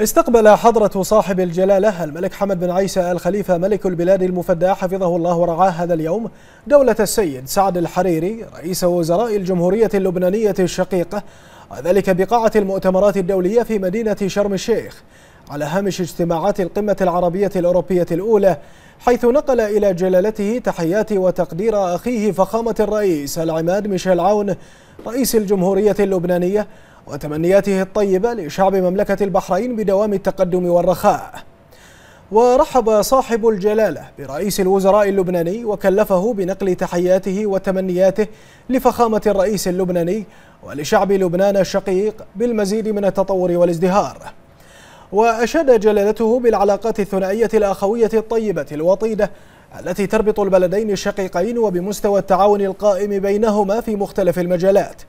استقبل حضرة صاحب الجلالة الملك حمد بن عيسى الخليفة ملك البلاد المفدى حفظه الله ورعاه هذا اليوم دولة السيد سعد الحريري رئيس وزراء الجمهورية اللبنانية الشقيقة وذلك بقاعة المؤتمرات الدولية في مدينة شرم الشيخ على هامش اجتماعات القمة العربية الأوروبية الأولى حيث نقل إلى جلالته تحيات وتقدير أخيه فخامة الرئيس العماد ميشيل عون رئيس الجمهورية اللبنانية وتمنياته الطيبة لشعب مملكة البحرين بدوام التقدم والرخاء ورحب صاحب الجلالة برئيس الوزراء اللبناني وكلفه بنقل تحياته وتمنياته لفخامة الرئيس اللبناني ولشعب لبنان الشقيق بالمزيد من التطور والازدهار وأشاد جلالته بالعلاقات الثنائية الأخوية الطيبة الوطيدة التي تربط البلدين الشقيقين وبمستوى التعاون القائم بينهما في مختلف المجالات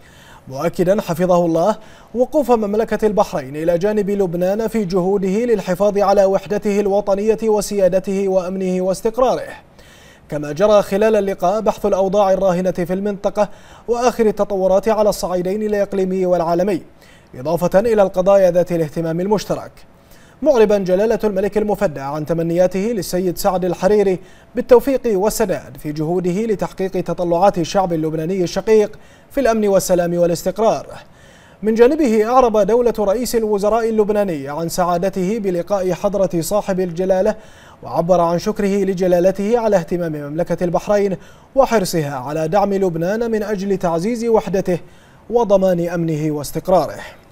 مؤكدا حفظه الله وقوف مملكة البحرين إلى جانب لبنان في جهوده للحفاظ على وحدته الوطنية وسيادته وأمنه واستقراره كما جرى خلال اللقاء بحث الأوضاع الراهنة في المنطقة وآخر التطورات على الصعيدين الإقليمي والعالمي إضافة إلى القضايا ذات الاهتمام المشترك معربا جلالة الملك المفدى عن تمنياته للسيد سعد الحريري بالتوفيق والسداد في جهوده لتحقيق تطلعات الشعب اللبناني الشقيق في الأمن والسلام والاستقرار من جانبه أعرب دولة رئيس الوزراء اللبناني عن سعادته بلقاء حضرة صاحب الجلالة وعبر عن شكره لجلالته على اهتمام مملكة البحرين وحرصها على دعم لبنان من أجل تعزيز وحدته وضمان أمنه واستقراره